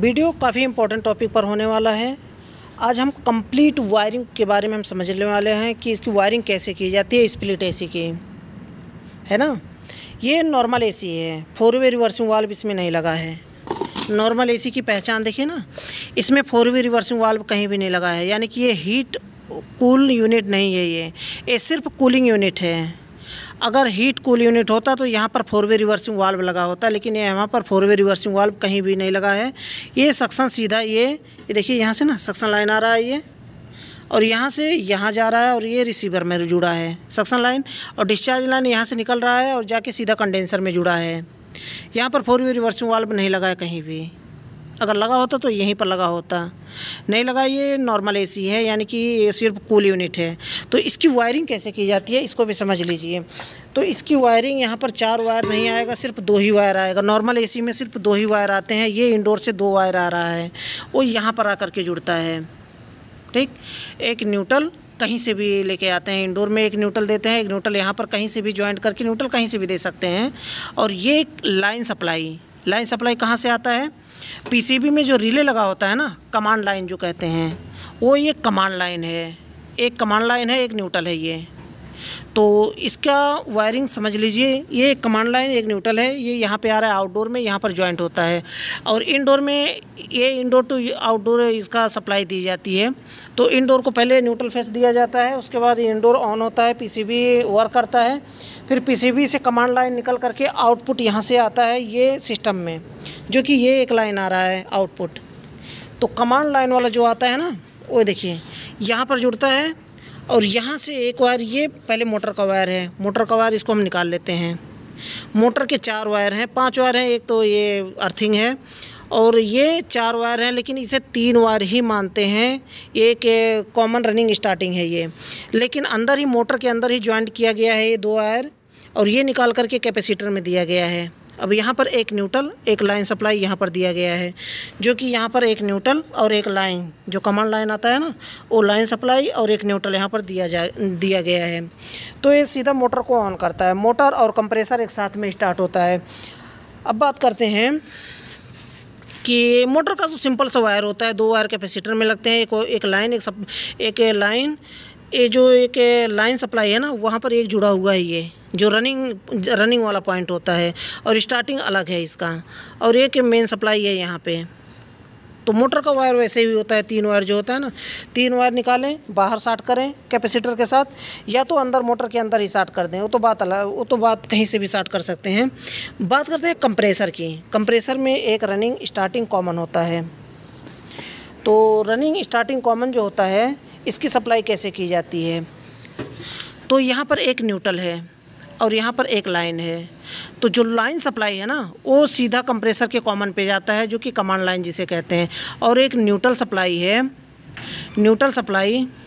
video काफ़ी important topic पर होने वाला है आज हम कंप्लीट वायरिंग के बारे में हम समझने वाले हैं कि इसकी वायरिंग कैसे की जाती है स्प्लिट एसी की है ना ये नॉर्मल एसी है फोर वे रिवर्सिंग वाल्व इसमें नहीं लगा है नॉर्मल एसी की पहचान देखिए ना इसमें फोर वे रिवर्सिंग वाल्व कहीं भी नहीं लगा है यानी कि ये हीट कूल यूनिट नहीं है ये ये सिर्फ कूलिंग यूनिट है अगर हीट कूल यूनिट होता तो यहाँ पर फोर वे रिवर्सिंग वाल्व लगा होता लेकिन ये यहाँ पर फोर वे रिवर्सिंग वाल्व कहीं भी नहीं लगा है ये सक्सन सीधा ये ये देखिए यहाँ से ना सक्सन लाइन आ रहा है ये और यहाँ से यहाँ जा रहा है और ये रिसीवर में जुड़ा है सक्सन लाइन और डिस्चार्ज लाइन यहाँ से निकल रहा है और जाके सीधा कंडेंसर में जुड़ा है यहाँ पर फोर वे रिवर्सिंग वाल्व नहीं लगा है कहीं भी अगर लगा होता तो यहीं पर लगा होता नहीं लगा ये नॉर्मल एसी है यानी कि ये सिर्फ कूल यूनिट है तो इसकी वायरिंग कैसे की जाती है इसको भी समझ लीजिए तो इसकी वायरिंग यहाँ पर चार वायर नहीं आएगा सिर्फ दो ही वायर आएगा नॉर्मल एसी में सिर्फ दो ही वायर आते हैं ये इंडोर से दो वायर आ रहा है वो यहाँ पर आकर के जुड़ता है ठीक एक न्यूट्रल कहीं से भी लेके आते हैं इंडोर में एक न्यूट्रल देते हैं एक न्यूट्रल यहाँ पर कहीं से भी ज्वाइंट करके न्यूट्रल कहीं से भी दे सकते हैं और ये लाइन सप्लाई लाइन सप्लाई कहाँ से आता है पीसीबी में जो रिले लगा होता है ना कमांड लाइन जो कहते हैं वो ये कमांड लाइन है एक कमांड लाइन है एक न्यूट्रल है ये तो इसका वायरिंग समझ लीजिए ये एक कमांड लाइन एक न्यूट्रल है ये यहाँ पे आ रहा है आउटडोर में यहाँ पर जॉइंट होता है और इनडोर में ये इनडोर टू आउटडोर इसका सप्लाई दी जाती है तो इनडोर को पहले न्यूट्रल फेस दिया जाता है उसके बाद इनडोर ऑन होता है पीसीबी वर्क करता है फिर पीसीबी से कमांड लाइन निकल करके आउटपुट यहाँ से आता है ये सिस्टम में जो कि ये एक लाइन आ रहा है आउटपुट तो कमांड लाइन वाला जो आता है ना वो देखिए यहाँ पर जुड़ता है और यहाँ से एक वायर ये पहले मोटर का वायर है मोटर का वायर इसको हम निकाल लेते हैं मोटर के चार वायर हैं पांच वायर हैं एक तो ये अर्थिंग है और ये चार वायर हैं लेकिन इसे तीन वायर ही मानते हैं एक कॉमन रनिंग स्टार्टिंग है ये लेकिन अंदर ही मोटर के अंदर ही ज्वाइंट किया गया है ये दो वायर और ये निकाल करके कैपेसिटर में दिया गया है अब यहाँ पर एक न्यूट्रल एक लाइन सप्लाई यहाँ पर दिया गया है जो कि यहाँ पर एक न्यूट्रल और एक लाइन जो कमांड लाइन आता है ना वो लाइन सप्लाई और एक न्यूट्रल यहाँ पर दिया जा दिया गया है तो ये सीधा मोटर को ऑन करता है मोटर और कंप्रेसर एक साथ में स्टार्ट होता है अब बात करते हैं कि मोटर का जो सिंपल सा वायर होता है दो वायर कैपेसिटर में लगते हैं एक एक लाइन एक सब एक लाइन ये जो एक लाइन सप्लाई है ना वहाँ पर एक जुड़ा हुआ है ये जो रनिंग रनिंग वाला पॉइंट होता है और स्टार्टिंग अलग है इसका और एक मेन सप्लाई है यहाँ पे तो मोटर का वायर वैसे ही होता है तीन वायर जो होता है ना तीन वायर निकालें बाहर साट करें कैपेसिटर के साथ या तो अंदर मोटर के अंदर ही साट कर दें वो तो बात अलग वो तो बात कहीं से भी साट कर सकते हैं बात करते हैं कंप्रेसर की कंप्रेसर में एक रनिंग स्टार्टिंग कॉमन होता है तो रनिंग स्टार्टिंग कॉमन जो होता है इसकी सप्लाई कैसे की जाती है तो यहाँ पर एक न्यूट्रल है और यहाँ पर एक लाइन है तो जो लाइन सप्लाई है ना वो सीधा कंप्रेसर के कॉमन पे जाता है जो कि कमांड लाइन जिसे कहते हैं और एक न्यूट्रल सप्लाई है न्यूट्रल सप्लाई